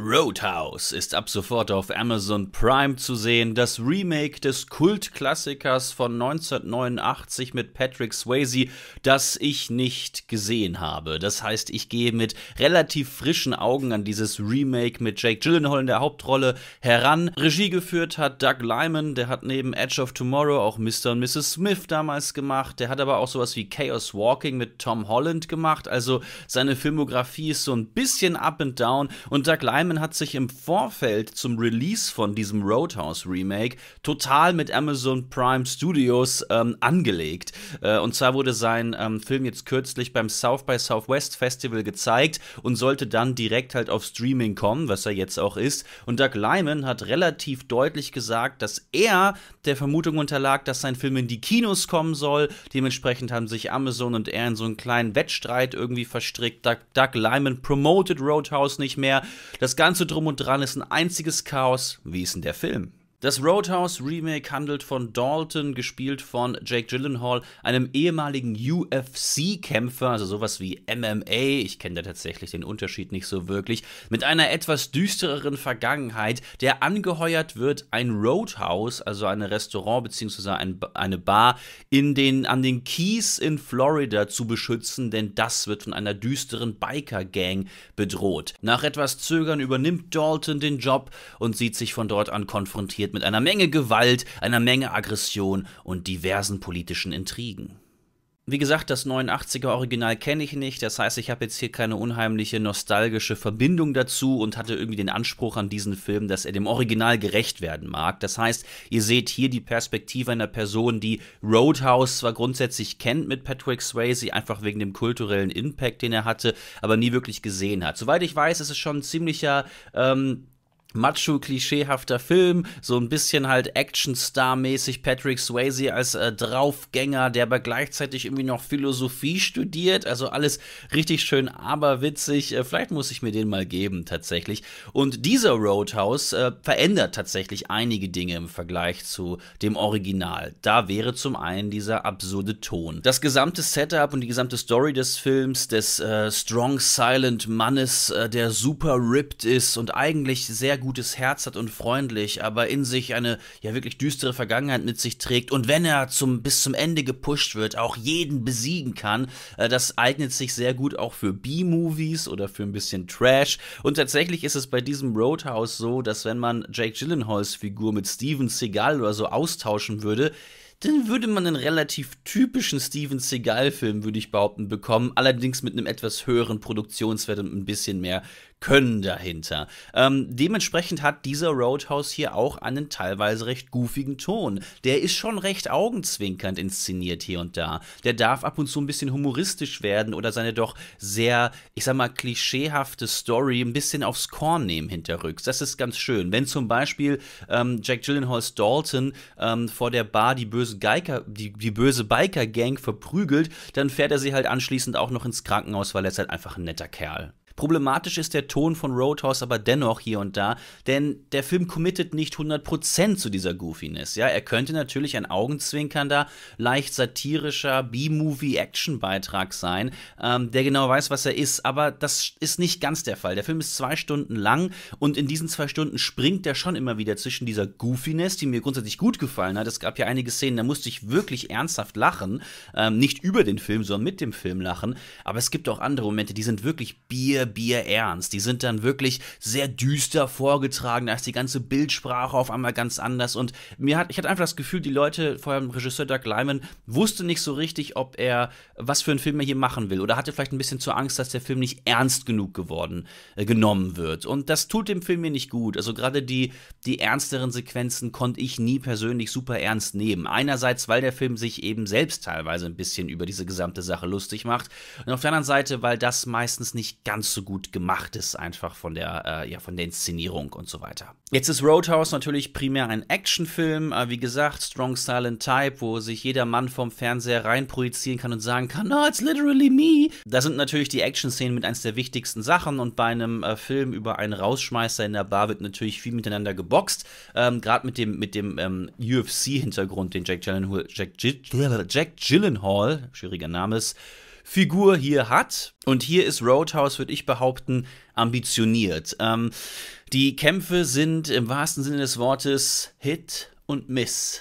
Roadhouse ist ab sofort auf Amazon Prime zu sehen. Das Remake des Kultklassikers von 1989 mit Patrick Swayze, das ich nicht gesehen habe. Das heißt, ich gehe mit relativ frischen Augen an dieses Remake mit Jake Gyllenhaal in der Hauptrolle heran. Regie geführt hat Doug Lyman, der hat neben Edge of Tomorrow auch Mr. und Mrs. Smith damals gemacht. Der hat aber auch sowas wie Chaos Walking mit Tom Holland gemacht. Also seine Filmografie ist so ein bisschen up and down und Doug Lyman Simon hat sich im Vorfeld zum Release von diesem Roadhouse Remake total mit Amazon Prime Studios ähm, angelegt. Äh, und zwar wurde sein ähm, Film jetzt kürzlich beim South by Southwest Festival gezeigt und sollte dann direkt halt auf Streaming kommen, was er jetzt auch ist. Und Doug Lyman hat relativ deutlich gesagt, dass er der Vermutung unterlag, dass sein Film in die Kinos kommen soll. Dementsprechend haben sich Amazon und er in so einen kleinen Wettstreit irgendwie verstrickt. Doug, Doug Lyman promoted Roadhouse nicht mehr. Das ganze Drum und Dran ist ein einziges Chaos. Wie es in der Film? Das Roadhouse Remake handelt von Dalton, gespielt von Jake Gyllenhaal, einem ehemaligen UFC-Kämpfer, also sowas wie MMA, ich kenne da tatsächlich den Unterschied nicht so wirklich, mit einer etwas düstereren Vergangenheit, der angeheuert wird, ein Roadhouse, also ein Restaurant bzw. Ein, eine Bar, in den, an den Keys in Florida zu beschützen, denn das wird von einer düsteren Biker-Gang bedroht. Nach etwas Zögern übernimmt Dalton den Job und sieht sich von dort an konfrontiert kombiniert mit einer Menge Gewalt, einer Menge Aggression und diversen politischen Intrigen. Wie gesagt, das 89er Original kenne ich nicht, das heißt, ich habe jetzt hier keine unheimliche nostalgische Verbindung dazu und hatte irgendwie den Anspruch an diesen Film, dass er dem Original gerecht werden mag. Das heißt, ihr seht hier die Perspektive einer Person, die Roadhouse zwar grundsätzlich kennt mit Patrick Swayze, einfach wegen dem kulturellen Impact, den er hatte, aber nie wirklich gesehen hat. Soweit ich weiß, ist es schon ein ziemlicher ähm, macho-klischeehafter Film, so ein bisschen halt Action-Star-mäßig Patrick Swayze als äh, Draufgänger, der aber gleichzeitig irgendwie noch Philosophie studiert, also alles richtig schön aberwitzig. Äh, vielleicht muss ich mir den mal geben, tatsächlich. Und dieser Roadhouse äh, verändert tatsächlich einige Dinge im Vergleich zu dem Original. Da wäre zum einen dieser absurde Ton. Das gesamte Setup und die gesamte Story des Films, des äh, Strong Silent Mannes, äh, der super ripped ist und eigentlich sehr gutes Herz hat und freundlich, aber in sich eine ja wirklich düstere Vergangenheit mit sich trägt und wenn er zum bis zum Ende gepusht wird, auch jeden besiegen kann, äh, das eignet sich sehr gut auch für B-Movies oder für ein bisschen Trash und tatsächlich ist es bei diesem Roadhouse so, dass wenn man Jake Gyllenhaals Figur mit Steven Seagal oder so austauschen würde, dann würde man einen relativ typischen Steven Seagal-Film, würde ich behaupten, bekommen, allerdings mit einem etwas höheren Produktionswert und ein bisschen mehr können dahinter. Ähm, dementsprechend hat dieser Roadhouse hier auch einen teilweise recht goofigen Ton. Der ist schon recht augenzwinkernd inszeniert hier und da. Der darf ab und zu ein bisschen humoristisch werden oder seine doch sehr, ich sag mal, klischeehafte Story ein bisschen aufs Korn nehmen hinterrücks. Das ist ganz schön. Wenn zum Beispiel ähm, Jack Gyllenhaals Dalton ähm, vor der Bar die böse Geiker, die, die böse Biker-Gang verprügelt, dann fährt er sie halt anschließend auch noch ins Krankenhaus, weil er ist halt einfach ein netter Kerl. Problematisch ist der Ton von Roadhouse aber dennoch hier und da, denn der Film committet nicht 100% zu dieser Goofiness. Ja, er könnte natürlich ein augenzwinkernder, leicht satirischer B-Movie-Action-Beitrag sein, ähm, der genau weiß, was er ist, aber das ist nicht ganz der Fall. Der Film ist zwei Stunden lang und in diesen zwei Stunden springt er schon immer wieder zwischen dieser Goofiness, die mir grundsätzlich gut gefallen hat. Es gab ja einige Szenen, da musste ich wirklich ernsthaft lachen. Ähm, nicht über den Film, sondern mit dem Film lachen. Aber es gibt auch andere Momente, die sind wirklich Bier, Bier ernst. Die sind dann wirklich sehr düster vorgetragen. Da ist die ganze Bildsprache auf einmal ganz anders. Und mir hat, ich hatte einfach das Gefühl, die Leute, vor allem Regisseur Doug Lyman, wusste nicht so richtig, ob er, was für einen Film er hier machen will. Oder hatte vielleicht ein bisschen zu Angst, dass der Film nicht ernst genug geworden, äh, genommen wird. Und das tut dem Film mir nicht gut. Also gerade die, die ernsteren Sequenzen konnte ich nie persönlich super ernst nehmen. Einerseits, weil der Film sich eben selbst teilweise ein bisschen über diese gesamte Sache lustig macht. Und auf der anderen Seite, weil das meistens nicht ganz so so gut gemacht ist, einfach von der, äh, ja, von der Inszenierung und so weiter. Jetzt ist Roadhouse natürlich primär ein Actionfilm, äh, wie gesagt, Strong Silent Type, wo sich jeder Mann vom Fernseher reinprojizieren kann und sagen kann, no, ah, it's literally me. Da sind natürlich die Action-Szenen mit eins der wichtigsten Sachen und bei einem äh, Film über einen Rausschmeißer in der Bar wird natürlich viel miteinander geboxt, ähm, gerade mit dem, mit dem ähm, UFC-Hintergrund, den Jack Gyllenhaal, Jack, Jack Gyllenhaal, schwieriger Name ist, Figur hier hat. Und hier ist Roadhouse, würde ich behaupten, ambitioniert. Ähm, die Kämpfe sind im wahrsten Sinne des Wortes Hit und Miss.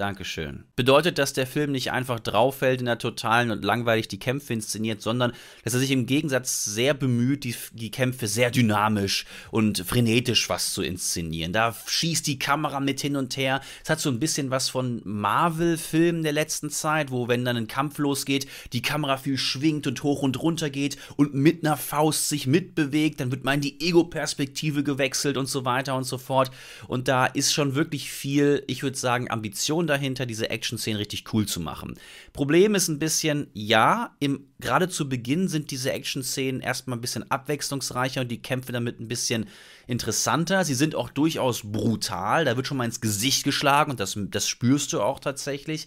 Dankeschön. Bedeutet, dass der Film nicht einfach draufhält in der totalen und langweilig die Kämpfe inszeniert, sondern dass er sich im Gegensatz sehr bemüht, die, die Kämpfe sehr dynamisch und frenetisch was zu inszenieren. Da schießt die Kamera mit hin und her. Es hat so ein bisschen was von Marvel-Filmen der letzten Zeit, wo, wenn dann ein Kampf losgeht, die Kamera viel schwingt und hoch und runter geht und mit einer Faust sich mitbewegt. Dann wird mal in die Ego-Perspektive gewechselt und so weiter und so fort. Und da ist schon wirklich viel, ich würde sagen, Ambition dahinter, diese Action-Szenen richtig cool zu machen. Problem ist ein bisschen, ja, gerade zu Beginn sind diese Action-Szenen erstmal ein bisschen abwechslungsreicher und die Kämpfe damit ein bisschen interessanter. Sie sind auch durchaus brutal, da wird schon mal ins Gesicht geschlagen und das, das spürst du auch tatsächlich.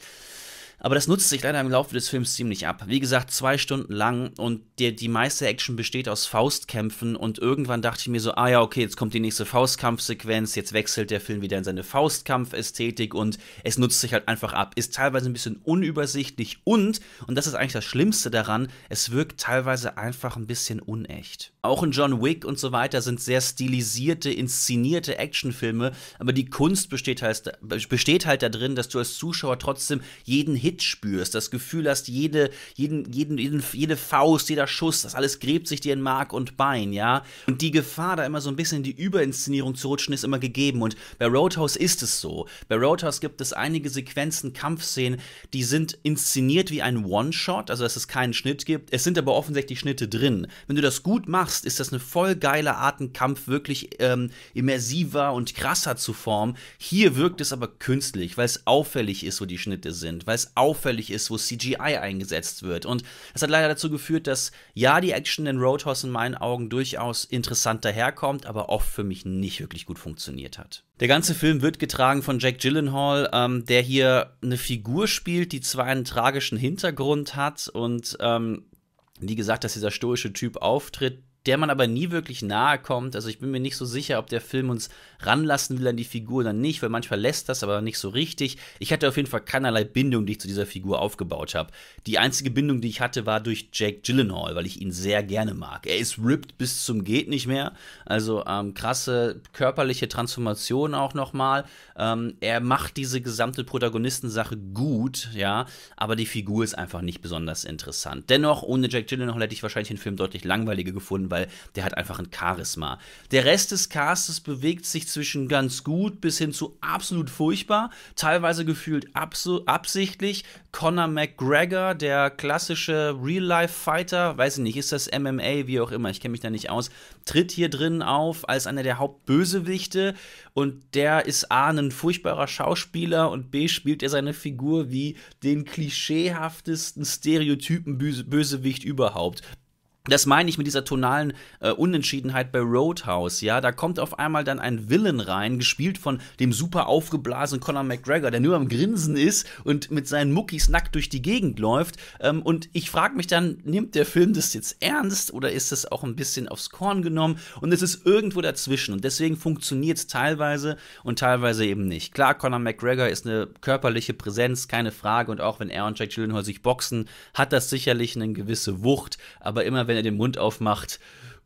Aber das nutzt sich leider im Laufe des Films ziemlich ab. Wie gesagt, zwei Stunden lang und der, die meiste Action besteht aus Faustkämpfen und irgendwann dachte ich mir so, ah ja, okay, jetzt kommt die nächste Faustkampfsequenz, jetzt wechselt der Film wieder in seine Faustkampfästhetik und es nutzt sich halt einfach ab. Ist teilweise ein bisschen unübersichtlich und, und das ist eigentlich das Schlimmste daran, es wirkt teilweise einfach ein bisschen unecht. Auch in John Wick und so weiter sind sehr stilisierte, inszenierte Actionfilme, aber die Kunst besteht halt, besteht halt darin, dass du als Zuschauer trotzdem jeden Hit mitspürst, das Gefühl hast, jede, jeden, jeden, jeden, jede Faust, jeder Schuss, das alles gräbt sich dir in Mark und Bein, ja. Und die Gefahr, da immer so ein bisschen in die Überinszenierung zu rutschen, ist immer gegeben. Und bei Roadhouse ist es so. Bei Roadhouse gibt es einige Sequenzen, Kampfszenen, die sind inszeniert wie ein One-Shot, also dass es keinen Schnitt gibt. Es sind aber offensichtlich Schnitte drin. Wenn du das gut machst, ist das eine voll geile Art, einen Kampf wirklich ähm, immersiver und krasser zu formen. Hier wirkt es aber künstlich, weil es auffällig ist, wo die Schnitte sind, weil es auffällig ist, wo CGI eingesetzt wird. Und das hat leider dazu geführt, dass ja, die Action in Roadhouse in meinen Augen durchaus interessant daherkommt, aber oft für mich nicht wirklich gut funktioniert hat. Der ganze Film wird getragen von Jack Gyllenhaal, ähm, der hier eine Figur spielt, die zwar einen tragischen Hintergrund hat und ähm, wie gesagt, dass dieser stoische Typ auftritt, der man aber nie wirklich nahe kommt. Also ich bin mir nicht so sicher, ob der Film uns ranlassen will an die Figur oder nicht, weil manchmal lässt das aber nicht so richtig. Ich hatte auf jeden Fall keinerlei Bindung, die ich zu dieser Figur aufgebaut habe. Die einzige Bindung, die ich hatte, war durch Jake Gyllenhaal, weil ich ihn sehr gerne mag. Er ist ripped bis zum geht nicht mehr. Also ähm, krasse körperliche Transformation auch nochmal. Ähm, er macht diese gesamte Protagonistensache gut, ja, aber die Figur ist einfach nicht besonders interessant. Dennoch, ohne Jake Gyllenhaal hätte ich wahrscheinlich den Film deutlich langweiliger gefunden, weil der hat einfach ein Charisma. Der Rest des Castes bewegt sich zwischen ganz gut bis hin zu absolut furchtbar, teilweise gefühlt absichtlich. Conor McGregor, der klassische Real-Life-Fighter, weiß ich nicht, ist das MMA, wie auch immer, ich kenne mich da nicht aus, tritt hier drinnen auf als einer der Hauptbösewichte und der ist A, ein furchtbarer Schauspieler und B, spielt er seine Figur wie den klischeehaftesten Stereotypen-Bösewicht überhaupt. Das meine ich mit dieser tonalen äh, Unentschiedenheit bei Roadhouse, ja. Da kommt auf einmal dann ein Villain rein, gespielt von dem super aufgeblasenen Conor McGregor, der nur am Grinsen ist und mit seinen Muckis nackt durch die Gegend läuft. Ähm, und ich frage mich dann, nimmt der Film das jetzt ernst oder ist das auch ein bisschen aufs Korn genommen? Und es ist irgendwo dazwischen. Und deswegen funktioniert es teilweise und teilweise eben nicht. Klar, Conor McGregor ist eine körperliche Präsenz, keine Frage. Und auch wenn er und Jack Gyllenhaal sich boxen, hat das sicherlich eine gewisse Wucht. Aber immer wenn wenn er den Mund aufmacht,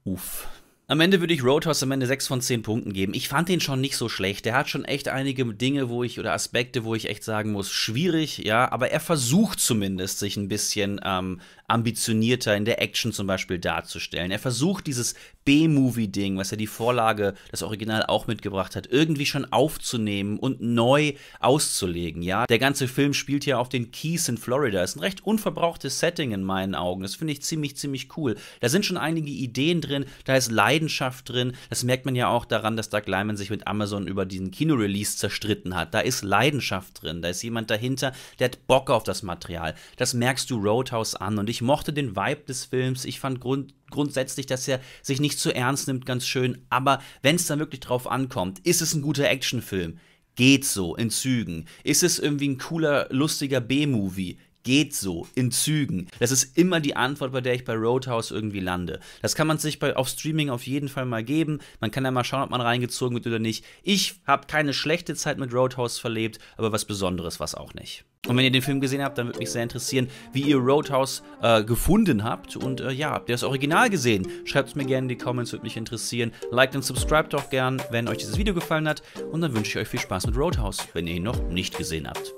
uff. Am Ende würde ich Roadhouse am Ende 6 von 10 Punkten geben. Ich fand den schon nicht so schlecht. Der hat schon echt einige Dinge, wo ich, oder Aspekte, wo ich echt sagen muss, schwierig, ja, aber er versucht zumindest, sich ein bisschen ähm, ambitionierter in der Action zum Beispiel darzustellen. Er versucht dieses B-Movie-Ding, was er die Vorlage, das Original auch mitgebracht hat, irgendwie schon aufzunehmen und neu auszulegen. Ja, der ganze Film spielt ja auf den Keys in Florida. Ist ein recht unverbrauchtes Setting in meinen Augen. Das finde ich ziemlich, ziemlich cool. Da sind schon einige Ideen drin, da ist Leidenschaft drin. Das merkt man ja auch daran, dass Doug Lyman sich mit Amazon über diesen Kinorelease zerstritten hat. Da ist Leidenschaft drin, da ist jemand dahinter, der hat Bock auf das Material. Das merkst du Roadhouse an und ich ich mochte den Vibe des Films. Ich fand grund grundsätzlich, dass er sich nicht zu ernst nimmt, ganz schön. Aber wenn es dann wirklich drauf ankommt, ist es ein guter Actionfilm. Geht so in Zügen. Ist es irgendwie ein cooler, lustiger B-Movie? geht so in Zügen. Das ist immer die Antwort, bei der ich bei Roadhouse irgendwie lande. Das kann man sich bei, auf Streaming auf jeden Fall mal geben. Man kann ja mal schauen, ob man reingezogen wird oder nicht. Ich habe keine schlechte Zeit mit Roadhouse verlebt, aber was Besonderes war es auch nicht. Und wenn ihr den Film gesehen habt, dann würde mich sehr interessieren, wie ihr Roadhouse äh, gefunden habt. Und äh, ja, habt ihr das Original gesehen? Schreibt es mir gerne in die Comments, würde mich interessieren. Liked und subscribed auch gern, wenn euch dieses Video gefallen hat. Und dann wünsche ich euch viel Spaß mit Roadhouse, wenn ihr ihn noch nicht gesehen habt.